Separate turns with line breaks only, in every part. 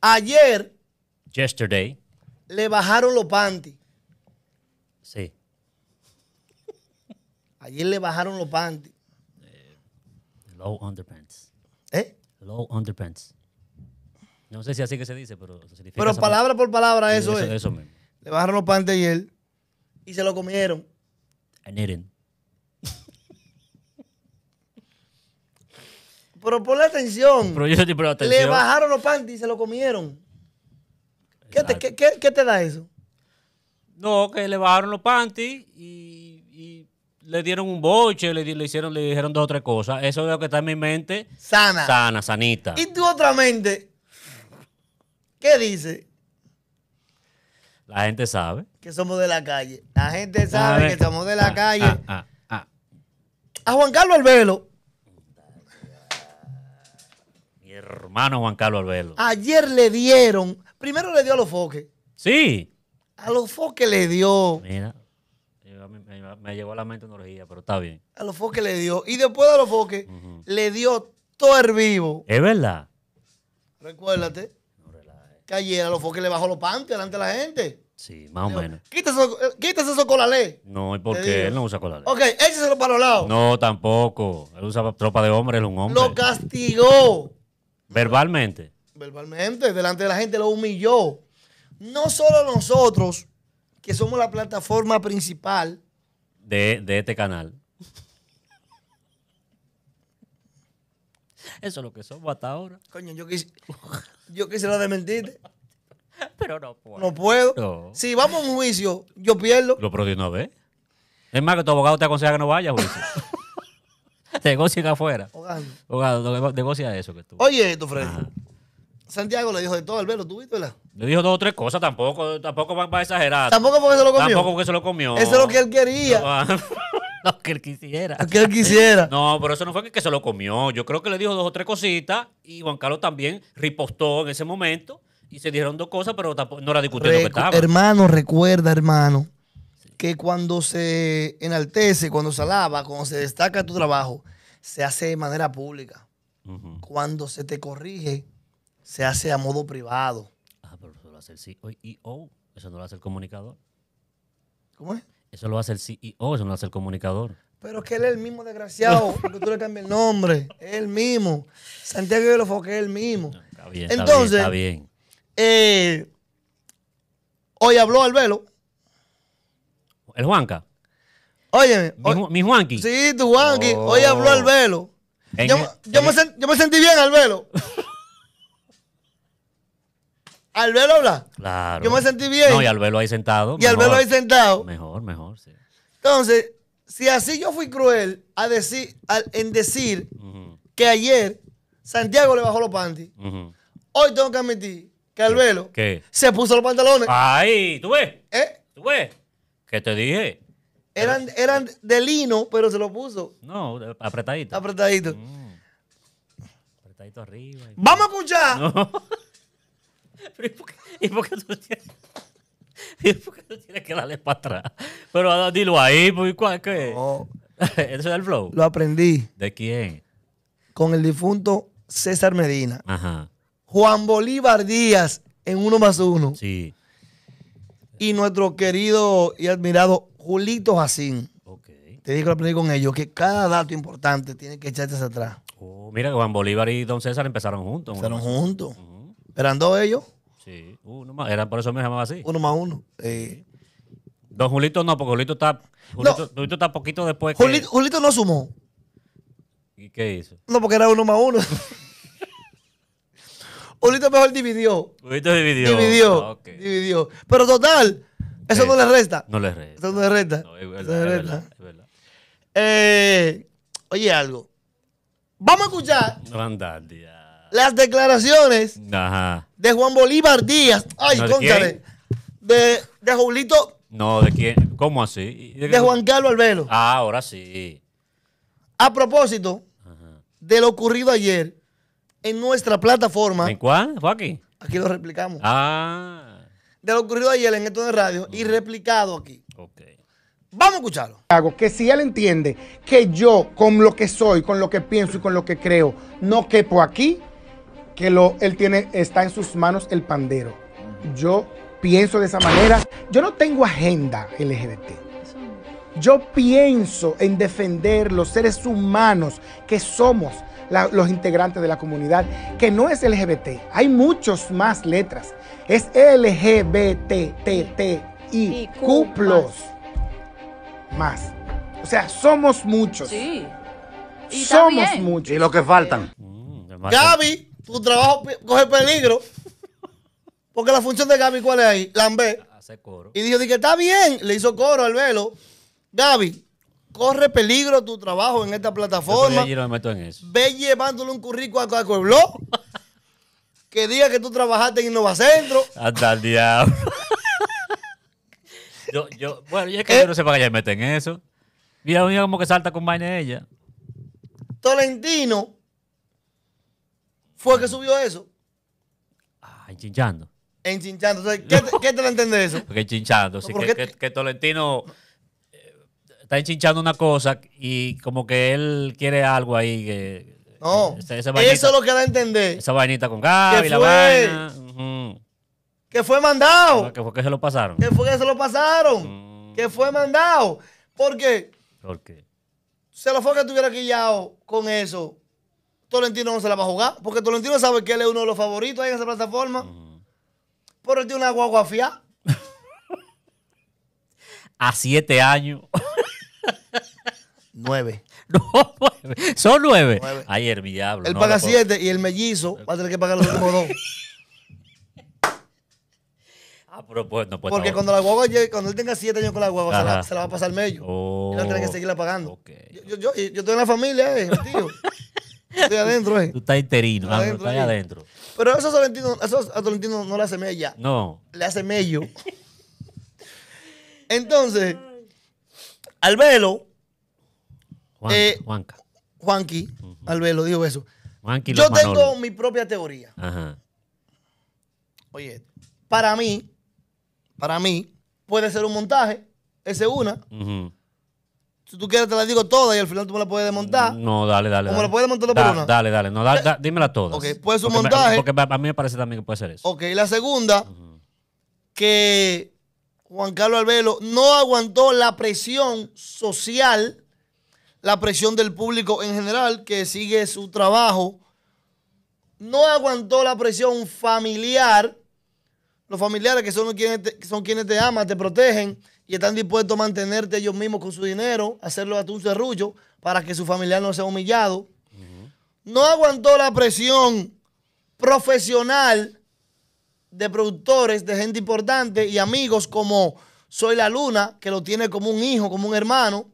Ayer.
Yesterday.
Le bajaron los panties. Sí. Ayer le bajaron los panties. Eh,
low underpants. ¿Eh? Low underpants. No sé si así que se dice, pero significa Pero palabra por palabra, eso, eso es. Eso mismo.
Le bajaron los panties ayer y se lo comieron. And Pero ponle atención. Le bajaron los panties y se lo comieron.
¿Qué te, da eso? No, que le bajaron los panties y, le dieron un boche, le, hicieron, le dijeron dos o tres cosas. Eso es lo que está en mi mente. Sana. Sana, sanita. ¿Y
tu otra mente? ¿Qué dice?
La gente sabe.
Que somos de la calle. La gente sabe que somos de la ah, calle. Ah, ah, a Juan Carlos Albelo
hermano Juan Carlos Albelo.
Ayer le dieron, primero le dio a los foques. Sí. A los foques le dio.
Mira, me, llevó a la mente una orgía, pero está bien.
A los foques le dio. Y después de los foques, le dio todo el vivo.
Es verdad.
Recuérdate. que ayer a los foques le bajó los pantes delante de la gente. Sí, más o menos. Quítese, eso con la ley.
No, ¿y por qué? Él no usa con la ley.
Ok, échese para los lados.
No, tampoco. Él usa tropa de hombre, él es un hombre. Lo
castigó.
Verbalmente.
Verbalmente, delante de la gente lo humilló. No solo nosotros, que somos la plataforma principal
de, este canal.
Eso es lo que somos hasta ahora. Coño, yo, quise yo quisiera desmentirte.
Pero no puedo. No puedo. Si vamos a un juicio, yo pierdo. Lo perdí una vez. Es más, que tu abogado te aconseja que no vayas a juicio. negocien afuera. Hogado. negocia eso que tú.
Oye, tu frente Santiago le dijo de todo al velo, ¿tú viste, verdad?
Le dijo dos o tres cosas, tampoco, tampoco va, a exagerar. Tampoco porque se lo comió. Tampoco porque se lo comió. Eso es lo que él quería. lo ah, que él quisiera. Lo que él quisiera. No, pero eso no fue que, se lo comió. Yo creo que le dijo dos o tres cositas y Juan Carlos también ripostó en ese momento y se dijeron dos cosas, pero tampoco, no era discutiendo que estaba.
Hermano, recuerda, hermano, que cuando se enaltece, cuando se alaba, cuando se destaca tu trabajo, se hace de manera pública. Cuando se te corrige, se hace a modo privado.
Ah, pero eso lo hace el CEO, eso no lo hace el comunicador. ¿Cómo es? Eso lo hace el CEO, eso no lo hace el comunicador.
Pero es que él es el mismo desgraciado, porque tú le cambias el nombre, es el mismo. Santiago de los Foques es el mismo.
está bien, Entonces, está bien. bien.
Eh, hoy habló Albelo. ¿El Juanca? Óyeme. Mi, Juanqui. Sí, tu Juanqui. Oh. Hoy habló al velo.
yo,
me sentí bien al velo. al velo habla.
Claro. Yo me sentí bien. No, y al velo ahí sentado. Y mejor, al velo ahí
sentado. Mejor, mejor, sí. Entonces, si así yo fui cruel en decir que ayer Santiago le bajó los panties, hoy tengo que admitir que al velo se puso los pantalones. Ay, ¿tú ves? ¿Eh? ¿Tú ves?
¿Qué te dije?
Eran, eran de lino, pero se lo puso. No, apretadito. Apretadito.
Mm. Apretadito arriba. ¡Vamos a escuchar! ¿Y por, qué, tú tienes.? ¿Y por tú tienes que darle para atrás? Pero dilo ahí, pues, ¿qué? ¿Eso es el flow? Lo aprendí. ¿De quién?
Con el difunto César Medina. Ajá. Juan Bolívar Díaz en uno más uno. Sí. Y nuestro querido y admirado Julito Jacín. Okay. Te digo, aprendí con ellos que cada dato importante tiene que echarte hacia
atrás. Oh, mira que Juan Bolívar y Don César empezaron juntos. Empezaron juntos. ¿Eran dos ellos? Sí, uno más. Era, por eso me llamaba así. Uno más uno. Don Julito no, porque Julito está, Julito, está poquito después.
Julito, no sumó. ¿Y qué hizo? No, porque era uno más uno.
Julito mejor dividió. Julito dividió. Dividió.
Ah, dividió. Pero total, eso no le resta. No le resta. Eso no le resta. No, es verdad, eh, oye, algo. Vamos a escuchar las declaraciones
de
Juan Bolívar Díaz. Ay, no, ¿de, de Julito.
No, ¿de quién? ¿Cómo así? De, Juan Carlos Albelo. Ah, ahora sí.
A propósito de lo ocurrido ayer en nuestra plataforma. ¿En cuál? ¿Fue aquí? Aquí lo replicamos. Ah de lo ocurrido ayer en esto de radio y replicado aquí. Ok. Vamos a escucharlo. Hago que si él entiende que yo, con lo que soy, con lo que pienso y con lo que creo, no quepo aquí, que lo, él tiene, está en sus manos el pandero. Yo pienso de esa manera. Yo no tengo agenda LGBT. Yo pienso en defender los seres humanos que somos los integrantes de la comunidad, que no es LGBT. Hay muchos más letras. Es LGBTTTI, cuplos más. O sea, somos muchos. Sí. somos muchos.
Y lo que faltan. Mm,
Gaby, tu trabajo coge peligro. Porque la función de Gaby, ¿cuál es ahí? Lambé. Hace coro. Y dijo, dije está bien. Le hizo coro al velo. Gaby, corre peligro tu trabajo en esta plataforma. Yo no me meto en eso. Ve llevándole un currículo a Coebló que diga que tú trabajaste en Innovacentro.
Hasta el diablo. yo, yo, bueno, y es que eh. yo no sé para qué ella me mete en eso. Mira, única como que salta con vaina ella. Tolentino fue el que subió eso. Ah, enchinchando.
Enchinchando. ¿qué, te,
¿Qué te lo entiende eso? Porque enchinchando. No, que Tolentino está enchinchando una cosa y como que él quiere algo ahí que. No, eso es lo
que da a entender. Esa
vainita con Gaby, la vaina.
Que fue mandado. Ah,
que fue que se lo pasaron. Que
mm. fue que se lo pasaron. Que fue mandado. Porque... Porque... Se lo fue que estuviera quillado con eso. Tolentino no se la va a jugar. Porque Tolentino sabe que él es uno de los favoritos ahí en esa plataforma. por Pero él tiene una guagua fia.
a siete años. Nueve. Son nueve. Ayer, mi diablo. Él paga siete
y el mellizo va a tener que pagar los últimos dos.
Ah, pero pues, no, pues, Porque cuando
la guagua llegue, cuando él tenga 7 años con la guagua, se la, va a pasar el mello.
Oh. Y la tiene que oh,
seguirla pagando. Yo, yo, yo, estoy en la familia, eh, tío. estoy adentro, eh. Tú
estás interino, estoy adentro, estás eh. adentro.
Pero eso a eso a Tolentino no le hace mella. No. Le hace mello. Entonces, al velo, eh, Juanca. Juanqui, Albelo dijo eso. Yo tengo mi propia teoría. Oye, para mí, para mí, puede ser un montaje, esa es una. Si tú quieres, te la digo toda y al final tú me la puedes desmontar.
No, dale, dale. ¿O me la puedes desmontar por una? Dale, dale. No, eh, dímela toda. puede ser un montaje. porque a mí me parece también que puede ser eso.
Ok, la segunda, que Juan Carlos Albelo no aguantó la presión social la presión del público en general que sigue su trabajo. No aguantó la presión familiar. Los familiares que son quienes te, son quienes te aman, te protegen y están dispuestos a mantenerte ellos mismos con su dinero, hacerlo a tu cerrullo para que su familiar no sea humillado. No aguantó la presión profesional de productores, de gente importante y amigos como Soy la Luna, que lo tiene como un hijo, como un hermano.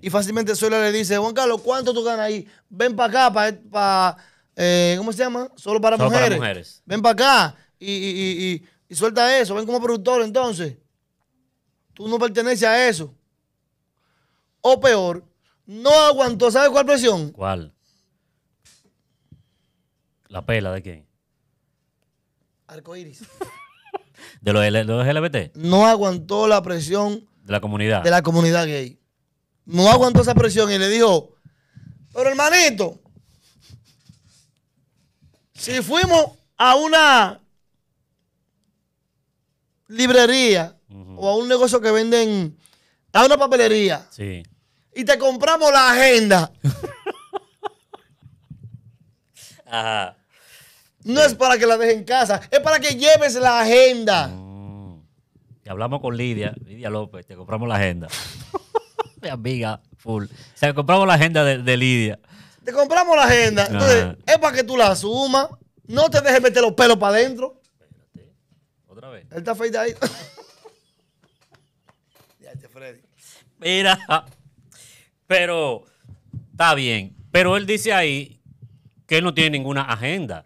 Y fácilmente suele le dice, Juan Carlos, ¿cuánto tú ganas ahí? Ven para acá, para... E-, eh, ¿Cómo se llama? Solo para, mujeres. Ven para acá y, y, suelta eso. Ven como productor entonces. Tú no perteneces a eso. O peor, no aguantó. ¿Sabes cuál presión?
¿Cuál? ¿La pela de qué? Arcoiris. ¿De los, ¿De los LGBT? No aguantó la presión. De la comunidad. De la
comunidad gay no aguantó esa presión y le dijo, pero hermanito, si fuimos a una librería o a un negocio que venden, a una papelería, y te compramos la agenda, no es para que la dejes en casa, es para que lleves la agenda. Mm.
Y hablamos con Lidia, Lidia López, te compramos la agenda amiga full. Se compramos la agenda de, Lidia.
Te compramos la agenda. Entonces, es para que tú la asumas. No te dejes meter los pelos para adentro.
Otra vez. Él está ahí. Este Mira. Pero, está bien. Pero él dice ahí que no tiene ninguna agenda.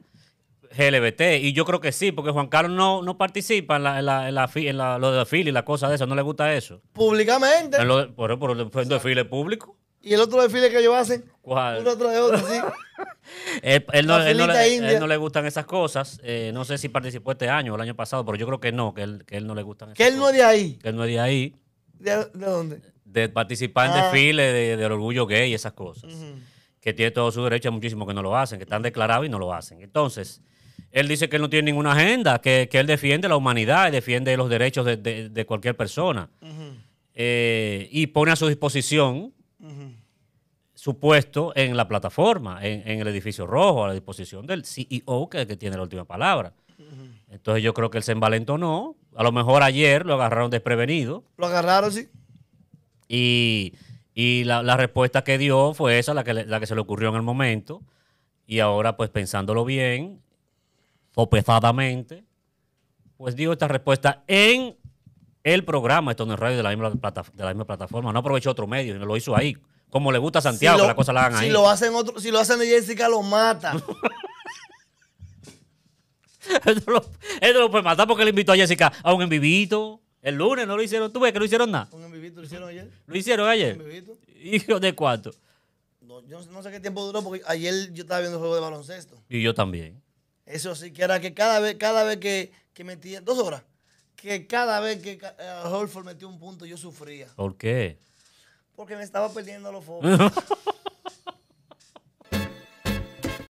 GLBT. Y yo creo que sí, porque Juan Carlos no, no participa en, la, en, la, en, la, lo de desfile y las cosas de eso. No le gusta eso. Públicamente. por, desfile público. ¿Y el otro desfile que ellos hacen? ¿Cuál? otro de otro, sí. él, no, él, no le, él, no, le, gustan esas cosas. Eh, no sé si participó este año o el año pasado, pero yo creo que no, que él, que no le gustan. ¿Que él no es de ahí? Que él no es de ahí.
¿De, dónde?
De participar en ah. desfiles de, del orgullo gay y esas cosas. Que tiene todo su derecho, muchísimo que no lo hacen, que están declarados y no lo hacen. Entonces, él dice que él no tiene ninguna agenda, que, él defiende la humanidad y defiende los derechos de, cualquier persona. Eh, y pone a su disposición su puesto en la plataforma, en, el edificio rojo, a la disposición del CEO que, que tiene la última palabra. Entonces yo creo que él se no. A lo mejor ayer lo agarraron desprevenido.
Lo agarraron, sí.
Y, la, respuesta que dio fue esa, la la que se le ocurrió en el momento. Y ahora, pues pensándolo bien, sopesadamente, pues dio esta respuesta en el programa, esto en radio de la misma, plataforma. No aprovechó otro medio, lo hizo ahí. Como le gusta a Santiago, la cosa la hagan si Lo
hacen otro, si lo hacen de Jessica, lo mata.
Él lo, lo, puede matar porque le invitó a Jessica a un envivito. El lunes no lo hicieron. ¿Tú ves que no hicieron nada? ¿Un envivito lo hicieron ayer? ¿Lo hicieron ayer? ¿Hijo de cuánto? No,
no sé qué tiempo duró porque ayer yo estaba viendo el juego de baloncesto.
Y yo también.
Eso sí, que era que cada vez, cada vez que, que metía, dos horas, que cada vez que eh, Holford metió un punto yo sufría.
¿Por qué?
Porque me estaba perdiendo los focos.